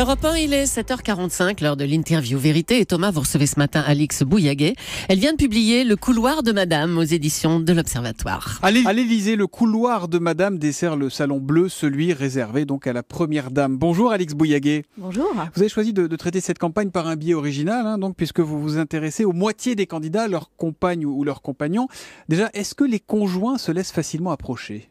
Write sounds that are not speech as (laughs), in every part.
Europe 1, il est 7h45, l'heure de l'interview Vérité. Et Thomas, vous recevez ce matin Alix Bouillaguet. Elle vient de publier Le couloir de Madame aux éditions de l'Observatoire. allez lisez le couloir de Madame dessert le salon bleu, celui réservé donc à la première dame. Bonjour Alix Bouillaguet. Bonjour. Vous avez choisi de, traiter cette campagne par un biais original, hein, donc puisque vous vous intéressez aux moitiés des candidats, leurs compagnes ou leurs compagnons. Déjà, est-ce que les conjoints se laissent facilement approcher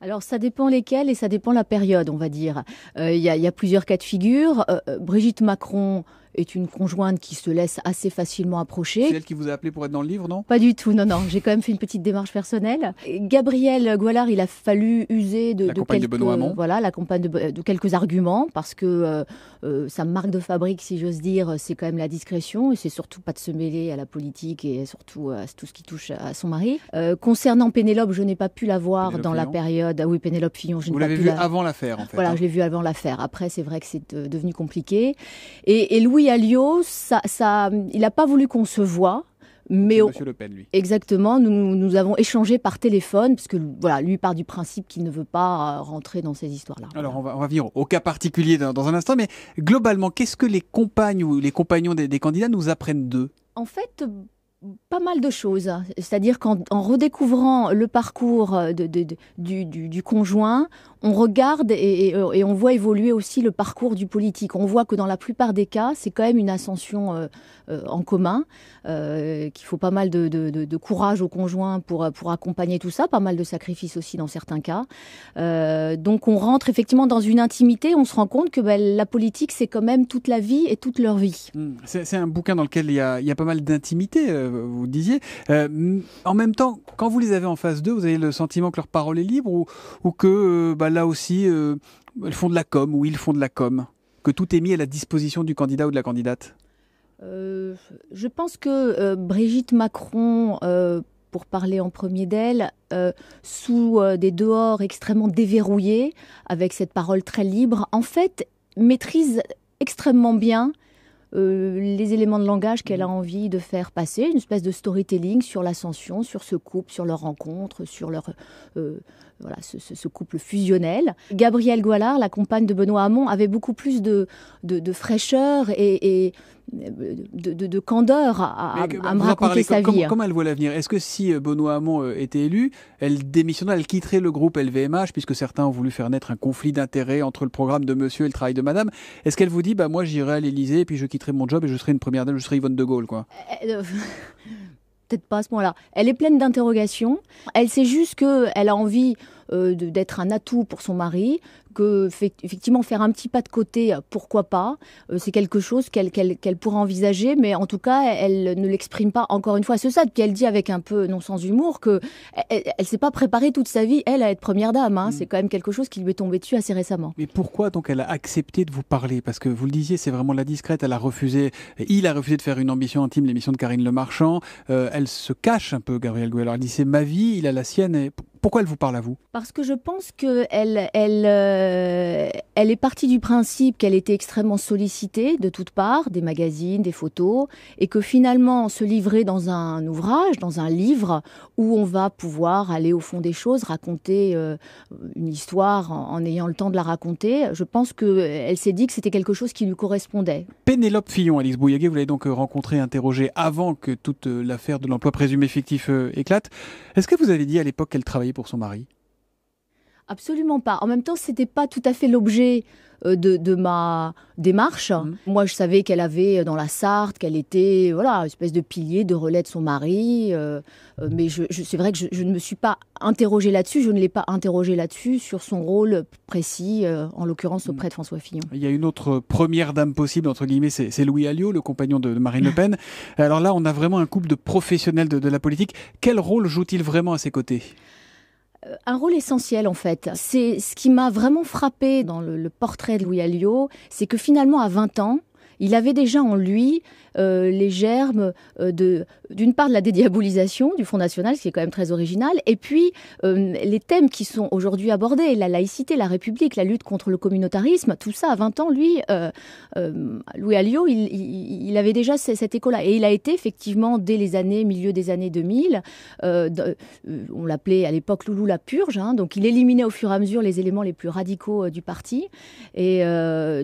alors ça dépend lesquels et ça dépend la période, on va dire. Euh, il y, a plusieurs cas de figure. Euh, euh, Brigitte Macron, est une conjointe qui se laisse assez facilement approcher. C'est elle qui vous a appelé pour être dans le livre, non Pas du tout, non, non. J'ai quand même fait une petite démarche personnelle. Gabriel Goualard, il a fallu user de, la quelques, de Benoît voilà, la de, de, quelques arguments parce que euh, euh, sa marque de fabrique, si j'ose dire, c'est quand même la discrétion et c'est surtout pas de se mêler à la politique et surtout à tout ce qui touche à son mari. Euh, concernant Pénélope, je n'ai pas pu la voir dans la période. Ah oui, Pénélope Fillon, je n'ai pas pu Vous l'avez vu avant l'affaire, en fait. Voilà, hein. je l'ai vu avant l'affaire. Après, c'est vrai que c'est devenu compliqué. et Louis à il n'a pas voulu qu'on se voie. Mais Exactement, nous, nous avons échangé par téléphone, puisque que voilà, lui part du principe qu'il ne veut pas euh, rentrer dans ces histoires-là. Alors, on va, venir au cas particulier dans, un instant, mais globalement, qu'est-ce que les compagnes ou les compagnons des, candidats nous apprennent d'eux En fait, euh, pas mal de choses. C'est-à-dire qu'en redécouvrant le parcours euh, du, du, conjoint, on regarde et, on voit évoluer aussi le parcours du politique. On voit que dans la plupart des cas, c'est quand même une ascension euh, euh, en commun, euh, qu'il faut pas mal de, courage aux conjoints pour, pour accompagner tout ça, pas mal de sacrifices aussi dans certains cas. donc on rentre effectivement dans une intimité, on se rend compte que ben, la politique, c'est quand même toute la vie et toute leur vie. Hmm. C'est un bouquin dans lequel il y a, pas mal d'intimité, vous disiez. en même temps, quand vous les avez en face d'eux, vous avez le sentiment que leur parole est libre ou, que... Bah, là aussi, euh, elles font de la com ou ils font de la com Que tout est mis à la disposition du candidat ou de la candidate euh, Je pense que euh, Brigitte Macron pour parler en premier d'elle, sous des dehors extrêmement déverrouillés, avec cette parole très libre, en fait, maîtrise extrêmement bien euh, les éléments de langage qu'elle a mm. envie de faire passer, une espèce de storytelling sur l'ascension, sur ce couple, sur leur rencontre, sur leur euh, voilà ce, couple fusionnel. Gabrielle Goualard, la compagne de Benoît Hamon, avait beaucoup plus de, fraîcheur et de, candeur à, me raconter sa vie. Comment, elle voit l'avenir Est-ce que si euh, Benoît Hamon euh, était élu, elle démissionnerait, elle quitterait le groupe LVMH, puisque certains ont voulu faire naître un conflit d'intérêts entre le programme de monsieur et le travail de madame Est-ce qu'elle vous dit, bah, moi j'irai à l'Élysée et puis je quitterai mon job et je serai une première dame, je serai Yvonne de Gaulle quoi. Eh, euh, (laughs) peut-être pas à ce moment là Elle est pleine d'interrogations. Elle sait juste qu'elle a envie euh, d'être un atout pour son mari, que effectivement faire un petit pas de côté, pourquoi pas, euh, c'est quelque chose qu'elle pourrait envisager, mais en tout cas, elle ne l'exprime pas encore une fois c'est ça stade. Puis elle dit avec un peu non sans humour que elle, s'est pas préparée toute sa vie, elle, à être première dame. Hein. Mm. C'est quand même quelque chose qui lui est tombé dessus assez récemment. Mais pourquoi donc elle a accepté de vous parler Parce que vous le disiez, c'est vraiment la discrète. Elle a refusé, il a refusé de faire une ambition intime, l'émission de Karine Le Marchand. Euh, elle se cache un peu, Gabriel Gouel. Elle dit c'est ma vie, il a la sienne. Et pourquoi elle vous parle à vous Parce que je pense qu'elle elle, euh, elle est partie du principe qu'elle était extrêmement sollicitée de toutes parts, des magazines, des photos, et que finalement se livrer dans un ouvrage, dans un livre, où on va pouvoir aller au fond des choses, raconter euh, une histoire en, ayant le temps de la raconter, je pense qu'elle euh, s'est dit que c'était quelque chose qui lui correspondait. Pénélope Fillon, Alice Bouillaguet, vous l'avez donc rencontrée, interrogée avant que toute l'affaire de l'emploi présumé fictif éclate. Est-ce que vous avez dit à l'époque qu'elle travaillait pour son mari Absolument pas. En même temps, ce c'était pas tout à fait l'objet euh, de, ma démarche. Mmh. Moi, je savais qu'elle avait euh, dans la Sarthe, qu'elle était voilà une espèce de pilier, de relais de son mari. Euh, mais je, c'est vrai que je, ne me suis pas interrogée là-dessus. Je ne l'ai pas interrogée là-dessus sur son rôle précis, en l'occurrence auprès de François Fillon. Il y a une autre première dame possible entre guillemets, c'est Louis Alliot, le compagnon de, Marine Le Pen. (laughs) Alors là, on a vraiment un couple de professionnels de la politique. Quel rôle joue-t-il vraiment à ses côtés euh, un rôle essentiel en fait. C'est ce qui m'a vraiment frappé dans le, portrait de Louis Alliot, c'est que finalement à 20 ans, il avait déjà en lui euh, les germes euh, de, d'une part de la dédiabolisation du Front National, ce qui est quand même très original, et puis euh, les thèmes qui sont aujourd'hui abordés, la laïcité, la République, la lutte contre le communautarisme, tout ça à 20 ans, lui, Louis Alliot, il, avait déjà cette écho-là. Et il a été effectivement, dès les années, milieu des années 2000, on l'appelait à l'époque Loulou la purge, hein, donc il éliminait au fur et à mesure les éléments les plus radicaux du parti. Et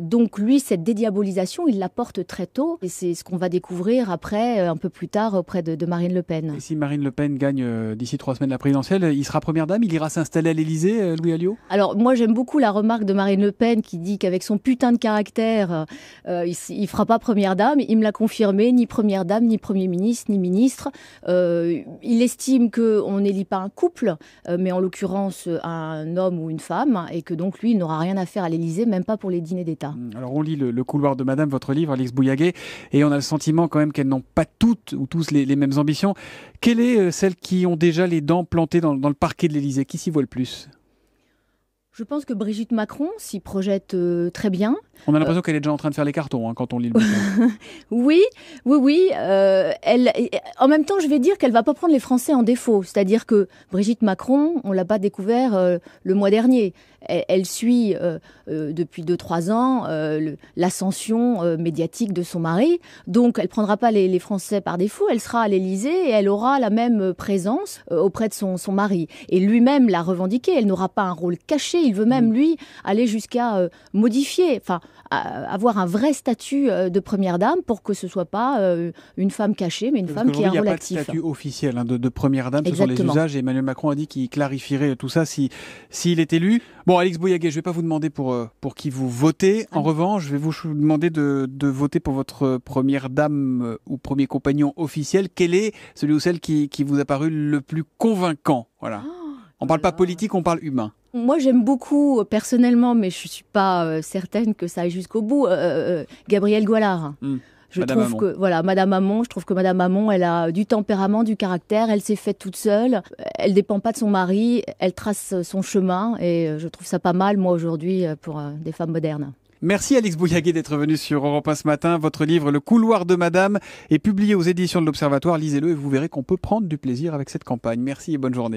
donc lui, cette dédiabolisation, il porte très tôt. Et c'est ce qu'on va découvrir après, euh, un peu plus tard, auprès de, Marine Le Pen. Et si Marine Le Pen gagne euh, d'ici trois semaines la présidentielle, il sera première dame, il ira s'installer à l'Elysée, euh, Louis Alliot Alors, moi, j'aime beaucoup la remarque de Marine Le Pen qui dit qu'avec son putain de caractère, il fera pas première dame. Il me l'a confirmé, ni première dame, ni premier ministre, ni ministre. il estime qu'on n'élit pas un couple, mais en l'occurrence un homme ou une femme, et que donc lui, il n'aura rien à faire à l'Elysée, même pas pour les dîners d'État. Mmh, alors, on lit le couloir de Madame, votre livre, Alix Bouillaguet, et on a le sentiment quand même qu'elles n'ont pas toutes ou tous les, mêmes ambitions. Quelle est euh, celle qui ont déjà les dents plantées dans, le parquet de l'Élysée Qui s'y voit le plus je pense que Brigitte Macron s'y projette euh, très bien. On a l'impression qu'elle est déjà en train de faire les cartons hein, quand on lit le bouquin. (laughs) oui, oui, oui. Euh, en même temps, je vais dire qu'elle va pas prendre les Français en défaut. C'est-à-dire que Brigitte Macron, on l'a pas découvert euh, le mois dernier. Elle, suit euh, depuis 2-3 ans l'ascension médiatique de son mari. Donc, elle prendra pas les, Français par défaut. Elle sera à l'Élysée et elle aura la même présence auprès de son, mari. Et lui-même l'a revendiqué. Elle n'aura pas un rôle caché. Il veut même, mm. lui, aller jusqu'à modifier. Enfin, avoir un vrai statut euh, de première dame pour que ce soit pas euh, une femme cachée, mais une femme qui est un relatif. Il n'y a pas de statut officiel hein, de, première dame, ce sont les usages. Et Emmanuel Macron a dit qu'il clarifierait tout ça s'il si, s'il est élu. Bon, Alex Bouillaguet, je ne vais pas vous demander pour, euh, pour qui vous votez. En revanche, je vais vous demander de, de, voter pour votre première dame ou premier compagnon officiel. Quel est celui ou celle qui, qui vous a paru le plus convaincant Voilà. Ah, on ne parle pas politique, on parle humain. Moi, j'aime beaucoup euh, personnellement, mais je ne suis pas euh, certaine que ça aille jusqu'au bout. Euh, Gabrielle Gabriel hmm. Je trouve que voilà, Madame Amon, je trouve que Madame Amon, elle a du tempérament, du caractère, elle s'est faite toute seule, elle ne dépend pas de son mari, elle trace son chemin et je trouve ça pas mal moi aujourd'hui pour des femmes modernes. Merci Alix Bouillaguet d'être venu sur Europe 1 ce matin. Votre livre Le couloir de madame est publié aux éditions de l'Observatoire. Lisez-le et vous verrez qu'on peut prendre du plaisir avec cette campagne. Merci et bonne journée.